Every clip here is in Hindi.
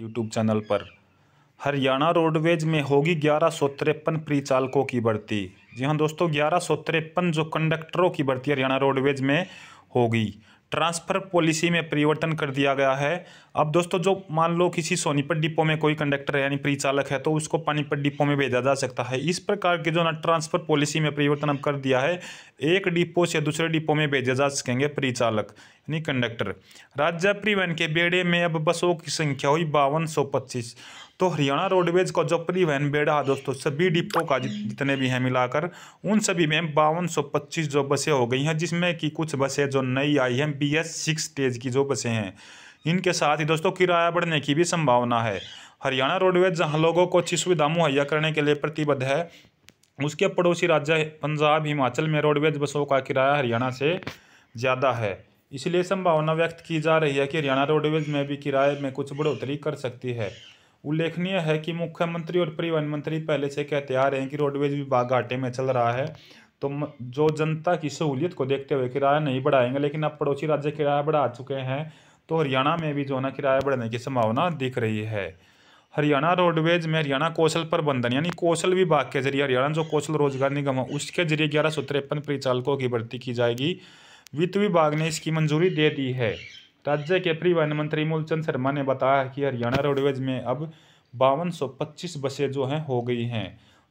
यूट्यूब चैनल पर हरियाणा रोडवेज में होगी ग्यारह सौ तिरपन प्री चालकों की भर्ती जी हाँ दोस्तों ग्यारह सौ तिरपन जो कंडक्टरों की भर्ती हरियाणा रोडवेज में होगी ट्रांसफ़र पॉलिसी में परिवर्तन कर दिया गया है अब दोस्तों जो मान लो किसी सोनीपत डिपो में कोई कंडक्टर है यानी प्री चालक है तो उसको पानीपत डिपो में भेजा जा सकता है इस प्रकार के जो ना ट्रांसफ़र पॉलिसी में परिवर्तन अब कर दिया है एक डिपो से दूसरे डिपो में भेजे जा सकेंगे प्री चालक यानी कंडक्टर राज्य परिवहन के बेड़े में अब बसों की संख्या हुई बावन सौ पच्चीस तो हरियाणा रोडवेज का जो परिवहन बेड़ा है दोस्तों सभी डिपो का जितने भी हैं मिलाकर उन सभी में बावन सौ पच्चीस जो बसें हो गई हैं जिसमें कि कुछ बसें जो नई आई हैं बी एस सिक्स स्टेज की जो बसें हैं इनके साथ ही दोस्तों किराया बढ़ने की भी संभावना है हरियाणा रोडवेज जहां लोगों को अच्छी सुविधा मुहैया करने के लिए प्रतिबद्ध है उसके पड़ोसी राज्य पंजाब हिमाचल में रोडवेज बसों का किराया हरियाणा से ज़्यादा है इसलिए संभावना व्यक्त की जा रही है कि हरियाणा रोडवेज में भी किराए में कुछ बढ़ोतरी कर सकती है उल्लेखनीय है कि मुख्यमंत्री और परिवहन मंत्री पहले से कहते आ रहे हैं कि रोडवेज विभाग घाटे में चल रहा है तो जो जनता की सहूलियत को देखते हुए किराया नहीं बढ़ाएंगे लेकिन अब पड़ोसी राज्य किराया बढ़ा चुके हैं तो हरियाणा में भी जो ना किराया बढ़ने की संभावना दिख रही है हरियाणा रोडवेज में हरियाणा कौशल प्रबंधन यानी कौशल विभाग के जरिए हरियाणा जो कौशल रोजगार निगम है उसके जरिए ग्यारह सौ तिरपन परिचालकों की भर्ती की जाएगी वित्त विभाग ने इसकी मंजूरी दे दी है राज्य के परिवहन मंत्री मूलचंद शर्मा ने बताया कि हरियाणा रोडवेज में अब बावन बसें जो हैं हो गई हैं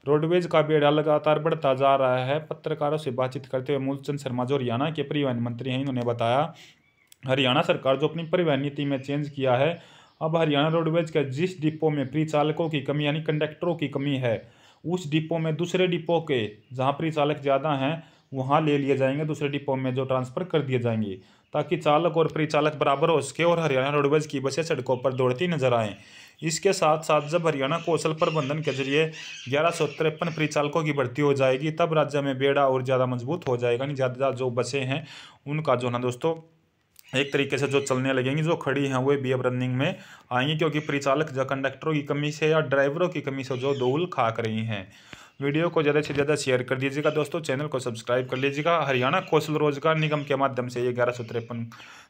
रोडवेज का बेड़ा लगातार बढ़ता जा रहा है पत्रकारों से बातचीत करते हुए मूलचंद शर्मा जो हरियाणा के परिवहन मंत्री हैं इन्होंने बताया हरियाणा सरकार जो अपनी परिवहन नीति में चेंज किया है अब हरियाणा रोडवेज के जिस डिपो में परिचालकों की कमी यानी कंडक्टरों की कमी है उस डिपो में दूसरे डिपो के जहाँ परिचालक ज़्यादा हैं वहाँ ले लिए जाएंगे दूसरे डिपो में जो ट्रांसफ़र कर दिए जाएंगे ताकि चालक और परिचालक बराबर हो सके और हरियाणा रोडवेज की बसें सड़कों पर दौड़ती नजर आएँ इसके साथ साथ जब हरियाणा कौशल प्रबंधन के जरिए ग्यारह सौ तिरपन परिचालकों की भर्ती हो जाएगी तब राज्य में बेड़ा और ज़्यादा मजबूत हो जाएगा यानी ज़्यादा जो बसें हैं उनका जो ना दोस्तों एक तरीके से जो चलने लगेंगी जो खड़ी हैं वे भी अब रनिंग में आएंगी क्योंकि परिचालक या कंडक्टरों की कमी से या ड्राइवरों की कमी से जो धूल खा रही हैं वीडियो को ज़्यादा से ज़्यादा शेयर कर दीजिएगा दोस्तों चैनल को सब्सक्राइब कर लीजिएगा हरियाणा कौशल रोजगार निगम के माध्यम से ये ग्यारह सौ तिरपन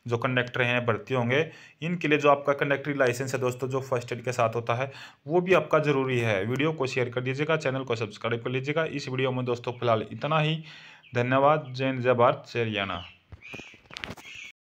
जो कंडक्टर हैं भर्ती होंगे इनके लिए जो आपका कंडक्टरी लाइसेंस है दोस्तों जो फर्स्ट एड के साथ होता है वो भी आपका ज़रूरी है वीडियो को शेयर कर दीजिएगा चैनल को सब्सक्राइब कर लीजिएगा इस वीडियो में दोस्तों फिलहाल इतना ही धन्यवाद जय जय भारत जय हरियाणा